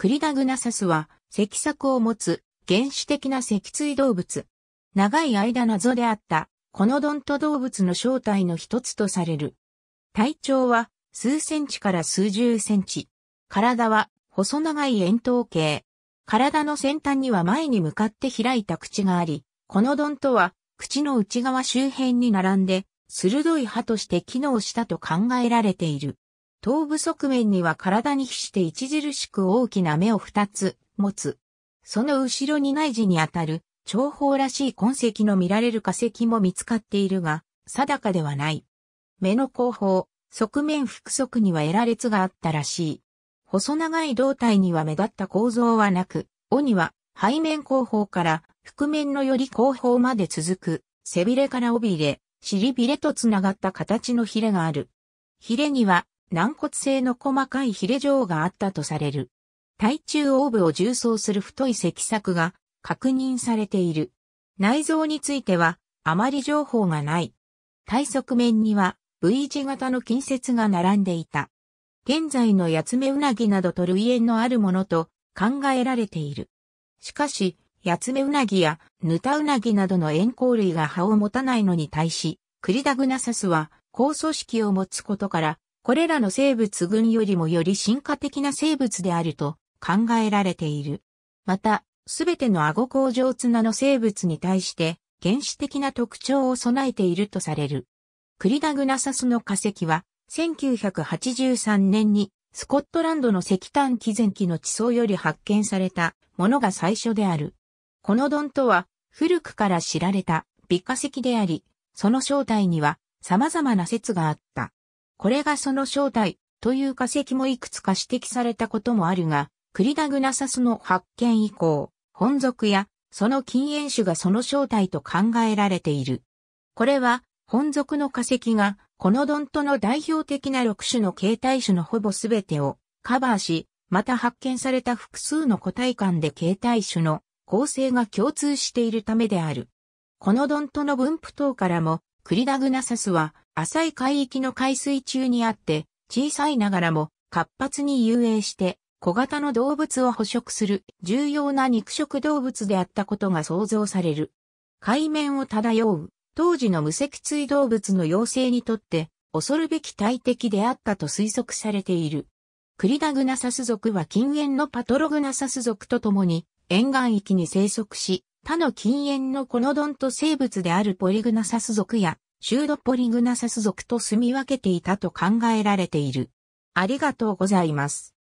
クリダグナサスは、脊索を持つ原始的な脊椎動物。長い間謎であった、このドント動物の正体の一つとされる。体長は数センチから数十センチ。体は細長い円筒形。体の先端には前に向かって開いた口があり、このドントは口の内側周辺に並んで、鋭い歯として機能したと考えられている。頭部側面には体に比して著しく大きな目を二つ持つ。その後ろに内耳にあたる長方らしい痕跡の見られる化石も見つかっているが、定かではない。目の後方、側面腹側にはエラ列があったらしい。細長い胴体には目立った構造はなく、尾には背面後方から腹面のより後方まで続く、背びれから尾びれ、尻びれとつながった形のヒレがある。ヒレには軟骨性の細かいヒレ状があったとされる。体中オーブを重装する太い脊索が確認されている。内臓についてはあまり情報がない。体側面には V 字型の近接が並んでいた。現在のヤツメウナギなどと類縁のあるものと考えられている。しかし、ヤツメウナギやヌタウナギなどの円光類が葉を持たないのに対し、クリダグナサスは、高組織を持つことから、これらの生物群よりもより進化的な生物であると考えられている。また、すべての顎甲状綱の生物に対して原始的な特徴を備えているとされる。クリダグナサスの化石は、1983年にスコットランドの石炭紀前期の地層より発見されたものが最初である。このドンとは古くから知られた美化石であり、その正体には様々な説があった。これがその正体という化石もいくつか指摘されたこともあるが、クリダグナサスの発見以降、本属やその禁煙種がその正体と考えられている。これは、本属の化石が、このドントの代表的な6種の形態種のほぼ全てをカバーし、また発見された複数の個体間で形態種の構成が共通しているためである。このドントの分布等からも、クリダグナサスは浅い海域の海水中にあって、小さいながらも活発に遊泳して小型の動物を捕食する重要な肉食動物であったことが想像される。海面を漂う当時の無脊椎動物の妖精にとって恐るべき大敵であったと推測されている。クリダグナサス族は近縁のパトログナサス族と共に沿岸域に生息し、他の近縁のコノドント生物であるポリグナサス族やシュードポリグナサス族と住み分けていたと考えられている。ありがとうございます。